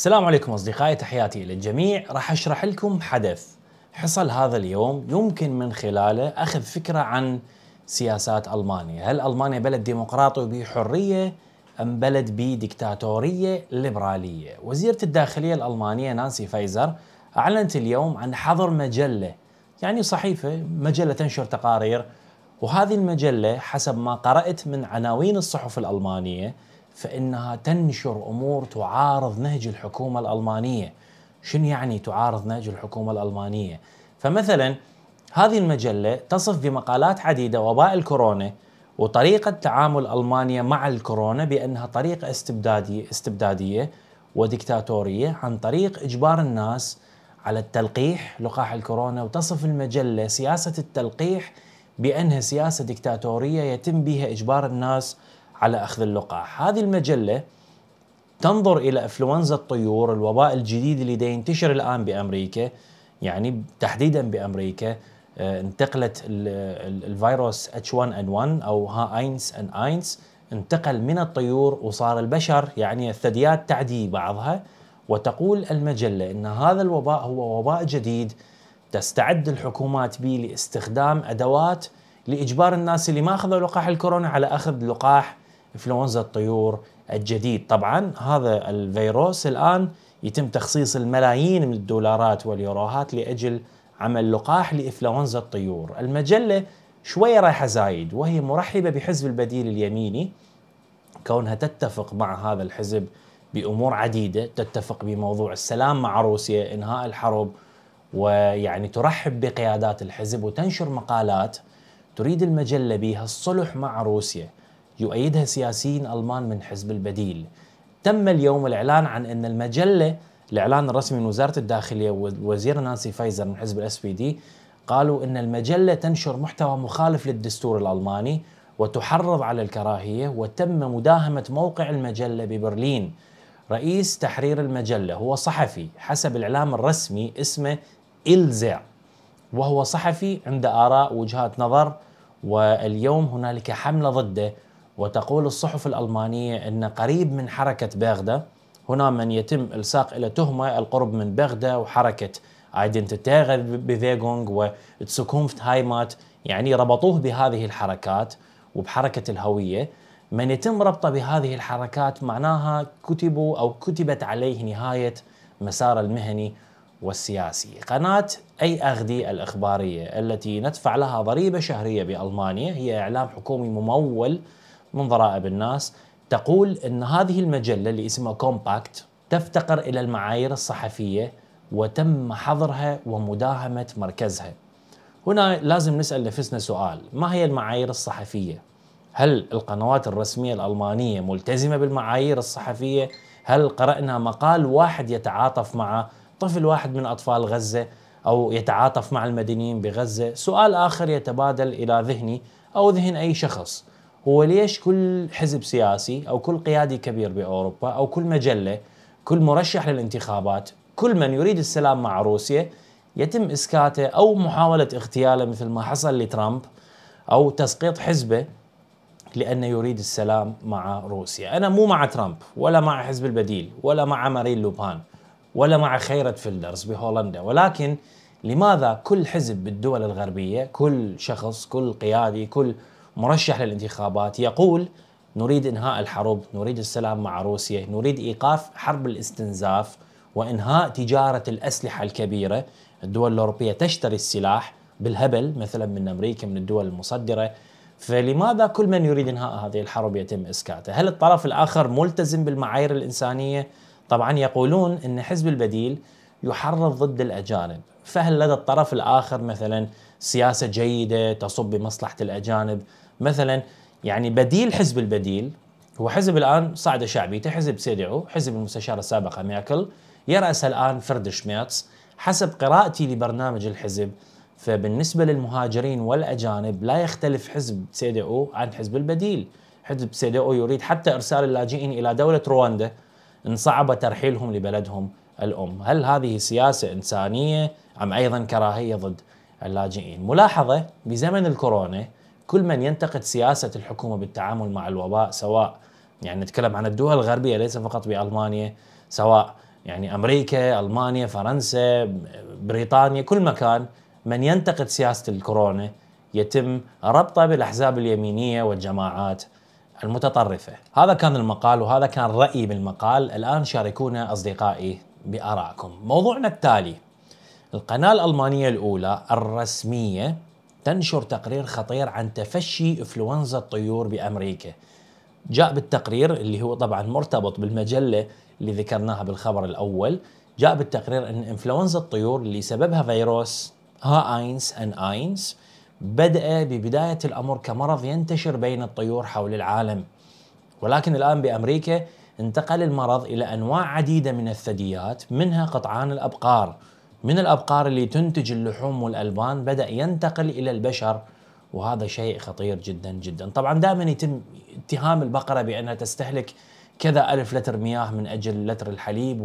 السلام عليكم أصدقائي تحياتي للجميع راح أشرح لكم حدث حصل هذا اليوم يمكن من خلاله أخذ فكرة عن سياسات ألمانيا هل ألمانيا بلد ديمقراطي بحرية أم بلد بديكتاتورية ليبرالية وزيرة الداخلية الألمانية نانسي فايزر أعلنت اليوم عن حظر مجلة يعني صحيفة مجلة تنشر تقارير وهذه المجلة حسب ما قرأت من عناوين الصحف الألمانية فإنها تنشر أمور تعارض نهج الحكومة الألمانية شنو يعني تعارض نهج الحكومة الألمانية؟ فمثلا هذه المجلة تصف بمقالات عديدة وباء الكورونا وطريقة تعامل ألمانيا مع الكورونا بأنها طريقة استبدادية استبدادية وديكتاتورية عن طريق إجبار الناس على التلقيح لقاح الكورونا وتصف المجلة سياسة التلقيح بأنها سياسة ديكتاتورية يتم بها إجبار الناس على أخذ اللقاح هذه المجلة تنظر إلى انفلونزا الطيور الوباء الجديد اللي ينتشر الآن بأمريكا يعني تحديدا بأمريكا آه، انتقلت الفيروس H1N1 أو ها أن أينس انتقل من الطيور وصار البشر يعني الثدييات تعدي بعضها وتقول المجلة أن هذا الوباء هو وباء جديد تستعد الحكومات به لاستخدام أدوات لإجبار الناس اللي ما أخذوا لقاح الكورونا على أخذ لقاح انفلونزا الطيور الجديد طبعا هذا الفيروس الآن يتم تخصيص الملايين من الدولارات واليوروهات لأجل عمل لقاح لإنفلونزا الطيور المجلة شوية رايحة زايد وهي مرحبة بحزب البديل اليميني كونها تتفق مع هذا الحزب بأمور عديدة تتفق بموضوع السلام مع روسيا إنهاء الحرب ويعني ترحب بقيادات الحزب وتنشر مقالات تريد المجلة بها الصلح مع روسيا يؤيدها سياسيين ألمان من حزب البديل تم اليوم الإعلان عن أن المجلة الإعلان الرسمي من وزارة الداخلية ووزير نانسي فايزر من حزب الاس بي دي قالوا أن المجلة تنشر محتوى مخالف للدستور الألماني وتحرض على الكراهية وتم مداهمة موقع المجلة ببرلين رئيس تحرير المجلة هو صحفي حسب الإعلام الرسمي اسمه إلزع وهو صحفي عنده آراء ووجهات نظر واليوم هنالك حملة ضده وتقول الصحف الألمانية أن قريب من حركة باغدا هنا من يتم إلصاق إلى تهمة القرب من باغدا وحركة ايدنتيتيغ بيفيغونغ وتسكومفت هايمات يعني ربطوه بهذه الحركات وبحركة الهوية من يتم ربطه بهذه الحركات معناها كتبوا أو كتبت عليه نهاية مسار المهني والسياسي قناة أي أغدي الإخبارية التي ندفع لها ضريبة شهرية بألمانيا هي إعلام حكومي ممول من ضرائب الناس تقول أن هذه المجلة اللي اسمها كومباكت تفتقر إلى المعايير الصحفية وتم حظرها ومداهمة مركزها هنا لازم نسأل نفسنا سؤال ما هي المعايير الصحفية؟ هل القنوات الرسمية الألمانية ملتزمة بالمعايير الصحفية؟ هل قرأنا مقال واحد يتعاطف مع طفل واحد من أطفال غزة أو يتعاطف مع المدنيين بغزة؟ سؤال آخر يتبادل إلى ذهني أو ذهن أي شخص هو ليش كل حزب سياسي او كل قيادي كبير باوروبا او كل مجله كل مرشح للانتخابات كل من يريد السلام مع روسيا يتم اسكاته او محاوله اغتياله مثل ما حصل لترامب او تسقيط حزبه لانه يريد السلام مع روسيا، انا مو مع ترامب ولا مع حزب البديل ولا مع مارين لوبان ولا مع خيرة فيلدرز بهولندا، ولكن لماذا كل حزب بالدول الغربيه، كل شخص، كل قيادي، كل مرشح للانتخابات يقول نريد انهاء الحرب، نريد السلام مع روسيا، نريد ايقاف حرب الاستنزاف وانهاء تجاره الاسلحه الكبيره، الدول الاوروبيه تشتري السلاح بالهبل مثلا من امريكا من الدول المصدره، فلماذا كل من يريد انهاء هذه الحرب يتم اسكاته؟ هل الطرف الاخر ملتزم بالمعايير الانسانيه؟ طبعا يقولون ان حزب البديل يحرض ضد الاجانب، فهل لدى الطرف الاخر مثلا سياسه جيده تصب بمصلحه الاجانب؟ مثلا يعني بديل حزب البديل هو حزب الان صعد شعبيته حزب سيدعو حزب المستشاره السابقه ميركل يراس الان فرد شميتس حسب قراءتي لبرنامج الحزب فبالنسبة للمهاجرين والأجانب لا يختلف حزب سيدعو عن حزب البديل حزب سيدعو يريد حتى إرسال اللاجئين إلى دولة رواندا إن صعب ترحيلهم لبلدهم الأم هل هذه سياسة إنسانية أم أيضا كراهية ضد اللاجئين ملاحظة بزمن الكورونا كل من ينتقد سياسة الحكومة بالتعامل مع الوباء سواء يعني نتكلم عن الدول الغربية ليس فقط بألمانيا سواء يعني أمريكا ألمانيا فرنسا بريطانيا كل مكان من ينتقد سياسة الكورونا يتم ربطه بالأحزاب اليمينية والجماعات المتطرفة هذا كان المقال وهذا كان رأيي بالمقال الآن شاركونا أصدقائي بآرائكم موضوعنا التالي القناة الألمانية الأولى الرسمية تنشر تقرير خطير عن تفشي انفلونزا الطيور بامريكا. جاء بالتقرير اللي هو طبعا مرتبط بالمجله اللي ذكرناها بالخبر الاول، جاء بالتقرير ان انفلونزا الطيور اللي سببها فيروس ها اينس ان اينس بدأ ببداية الأمر كمرض ينتشر بين الطيور حول العالم ولكن الآن بأمريكا انتقل المرض إلى أنواع عديدة من الثدييات منها قطعان الأبقار من الأبقار اللي تنتج اللحوم والألبان بدأ ينتقل إلى البشر وهذا شيء خطير جدا جدا طبعا دائما يتم اتهام البقرة بأنها تستهلك كذا ألف لتر مياه من أجل لتر الحليب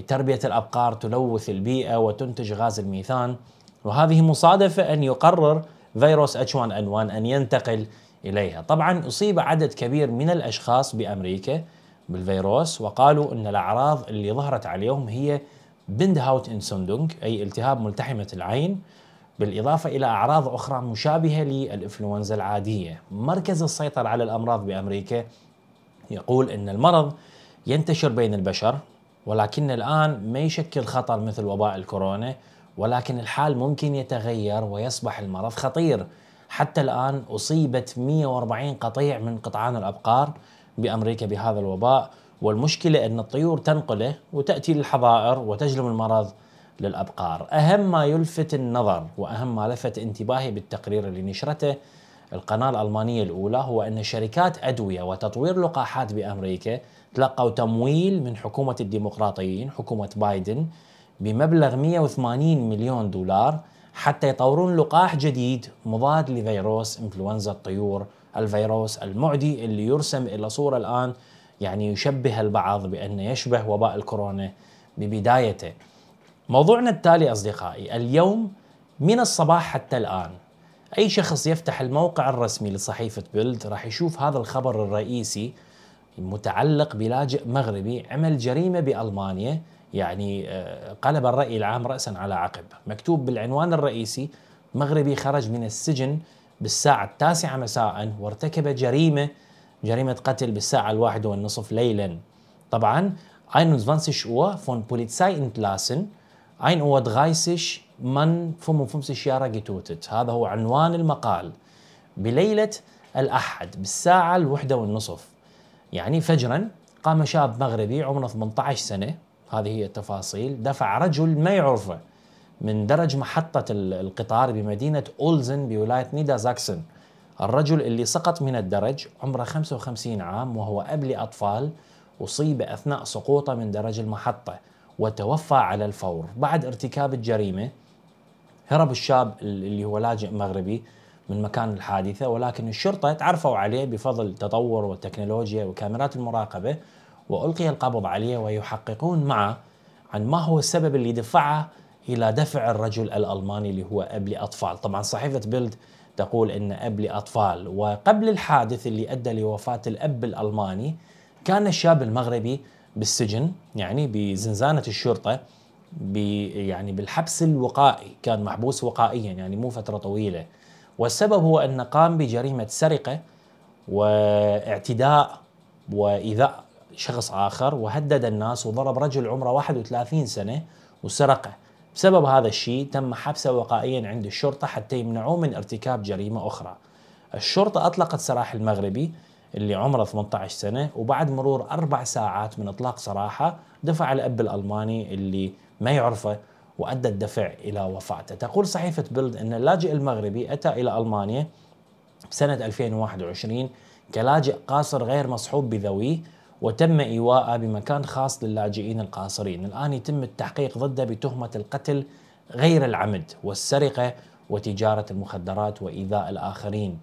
وتربية الأبقار تلوث البيئة وتنتج غاز الميثان وهذه مصادفة أن يقرر فيروس H1N1 أن ينتقل إليها طبعا أصيب عدد كبير من الأشخاص بأمريكا بالفيروس وقالوا أن الأعراض اللي ظهرت عليهم هي بندهاوت انسندونج أي التهاب ملتحمة العين بالإضافة إلى أعراض أخرى مشابهة للإنفلونزا العادية مركز السيطرة على الأمراض بأمريكا يقول أن المرض ينتشر بين البشر ولكن الآن ما يشكل خطر مثل وباء الكورونا ولكن الحال ممكن يتغير ويصبح المرض خطير حتى الآن أصيبت 140 قطيع من قطعان الأبقار بأمريكا بهذا الوباء والمشكلة أن الطيور تنقله وتأتي للحظائر وتجلب المرض للأبقار أهم ما يلفت النظر وأهم ما لفت انتباهي بالتقرير اللي نشرته القناة الألمانية الأولى هو أن شركات أدوية وتطوير لقاحات بأمريكا تلقوا تمويل من حكومة الديمقراطيين حكومة بايدن بمبلغ 180 مليون دولار حتى يطورون لقاح جديد مضاد لفيروس انفلونزا الطيور الفيروس المعدي اللي يرسم إلى صورة الآن يعني يشبه البعض بأنه يشبه وباء الكورونا ببدايته موضوعنا التالي أصدقائي اليوم من الصباح حتى الآن أي شخص يفتح الموقع الرسمي لصحيفة بيلد راح يشوف هذا الخبر الرئيسي متعلق بلاجئ مغربي عمل جريمة بألمانيا يعني آه، قلب الرأي العام رأسا على عقب مكتوب بالعنوان الرئيسي مغربي خرج من السجن بالساعة التاسعة مساء وارتكب جريمة جريمة قتل بالساعة الواحدة والنصف ليلا طبعا 21 Uhr von Polizei entlassen 31 من 55 Jahre getötet هذا هو عنوان المقال بليلة الأحد بالساعة الواحدة والنصف يعني فجرا قام شاب مغربي عمره 18 سنة هذه هي التفاصيل دفع رجل ما يعرفه من درج محطة القطار بمدينة أولزن بولاية نيدا زاكسن الرجل اللي سقط من الدرج عمره 55 عام وهو أب لأطفال أصيب أثناء سقوطه من درج المحطة وتوفى على الفور بعد ارتكاب الجريمة هرب الشاب اللي هو لاجئ مغربي من مكان الحادثة ولكن الشرطة تعرفوا عليه بفضل تطور والتكنولوجيا وكاميرات المراقبة وألقي القبض عليه ويحققون معه عن ما هو السبب اللي دفعه إلى دفع الرجل الألماني اللي هو أب لأطفال طبعا صحيفة بيلد تقول ان اب لاطفال وقبل الحادث اللي ادى لوفاه الاب الالماني كان الشاب المغربي بالسجن يعني بزنزانه الشرطه يعني بالحبس الوقائي كان محبوس وقائيا يعني مو فتره طويله والسبب هو انه قام بجريمه سرقه واعتداء وايذاء شخص اخر وهدد الناس وضرب رجل عمره 31 سنه وسرقه بسبب هذا الشيء تم حبسه وقائيا عند الشرطة حتى يمنعوه من ارتكاب جريمة أخرى الشرطة أطلقت سراح المغربي اللي عمره 18 سنة وبعد مرور أربع ساعات من إطلاق سراحه دفع الأب الألماني اللي ما يعرفه وأدى الدفع إلى وفاته تقول صحيفة بيلد أن اللاجئ المغربي أتى إلى ألمانيا سنة 2021 كلاجئ قاصر غير مصحوب بذويه وتم إيواءه بمكان خاص للاجئين القاصرين الآن يتم التحقيق ضده بتهمة القتل غير العمد والسرقة وتجارة المخدرات وإيذاء الآخرين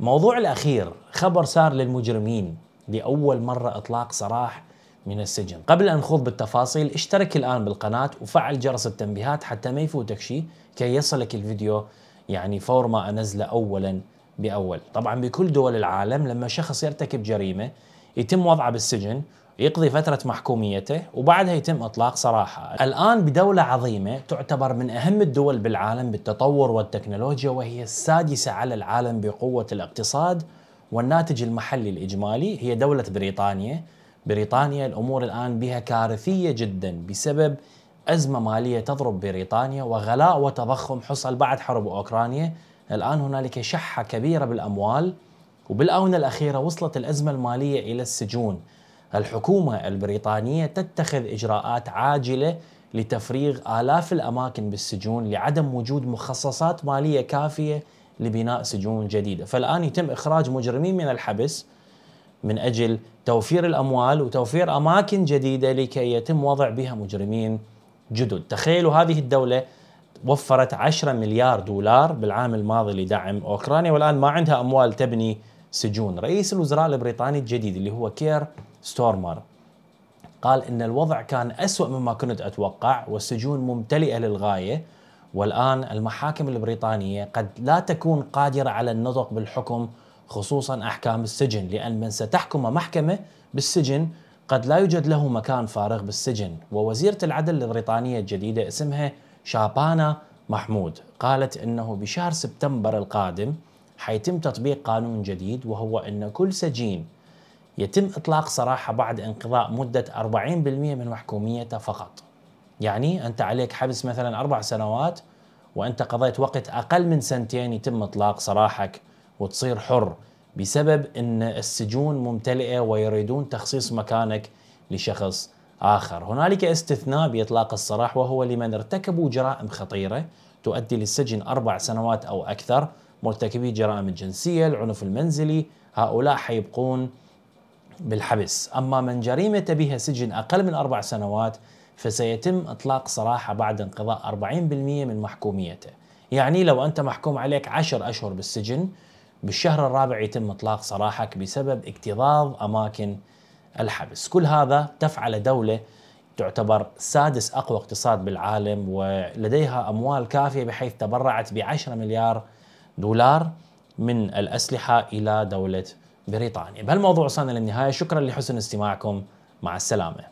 موضوع الأخير خبر سار للمجرمين لأول مرة إطلاق سراح من السجن قبل أن نخوض بالتفاصيل اشترك الآن بالقناة وفعل جرس التنبيهات حتى ما يفوتك شيء كي يصلك الفيديو يعني فور ما أنزله أولا بأول طبعا بكل دول العالم لما شخص يرتكب جريمة يتم وضعه بالسجن يقضي فترة محكوميته وبعدها يتم إطلاق سراحه الآن بدولة عظيمة تعتبر من أهم الدول بالعالم بالتطور والتكنولوجيا وهي السادسة على العالم بقوة الاقتصاد والناتج المحلي الإجمالي هي دولة بريطانيا بريطانيا الأمور الآن بها كارثية جدا بسبب أزمة مالية تضرب بريطانيا وغلاء وتضخم حصل بعد حرب أوكرانيا الآن هنالك شحة كبيرة بالأموال وبالآونة الأخيرة وصلت الأزمة المالية إلى السجون الحكومة البريطانية تتخذ إجراءات عاجلة لتفريغ آلاف الأماكن بالسجون لعدم وجود مخصصات مالية كافية لبناء سجون جديدة فالآن يتم إخراج مجرمين من الحبس من أجل توفير الأموال وتوفير أماكن جديدة لكي يتم وضع بها مجرمين جدد تخيلوا هذه الدولة وفرت 10 مليار دولار بالعام الماضي لدعم أوكرانيا والآن ما عندها أموال تبني سجون رئيس الوزراء البريطاني الجديد اللي هو كير ستورمر قال ان الوضع كان اسوا مما كنت اتوقع والسجون ممتلئه للغايه والان المحاكم البريطانيه قد لا تكون قادره على النطق بالحكم خصوصا احكام السجن لان من ستحكم محكمه بالسجن قد لا يوجد له مكان فارغ بالسجن ووزيره العدل البريطانيه الجديده اسمها شابانا محمود قالت انه بشهر سبتمبر القادم حيتم تطبيق قانون جديد وهو أن كل سجين يتم إطلاق سراحة بعد انقضاء مدة 40% من محكوميته فقط يعني أنت عليك حبس مثلا أربع سنوات وأنت قضيت وقت أقل من سنتين يتم إطلاق سراحك وتصير حر بسبب أن السجون ممتلئة ويريدون تخصيص مكانك لشخص آخر هنالك استثناء بإطلاق السراح وهو لمن ارتكبوا جرائم خطيرة تؤدي للسجن أربع سنوات أو أكثر مرتكبي جرائم الجنسية العنف المنزلي هؤلاء حيبقون بالحبس أما من جريمة بها سجن أقل من أربع سنوات فسيتم إطلاق صراحة بعد انقضاء 40% من محكوميته يعني لو أنت محكوم عليك عشر أشهر بالسجن بالشهر الرابع يتم إطلاق سراحك بسبب اكتظاظ أماكن الحبس كل هذا تفعل دولة تعتبر سادس أقوى اقتصاد بالعالم ولديها أموال كافية بحيث تبرعت ب 10 مليار دولار من الأسلحة إلى دولة بريطانيا بهالموضوع وصلنا للنهاية شكرا لحسن استماعكم مع السلامة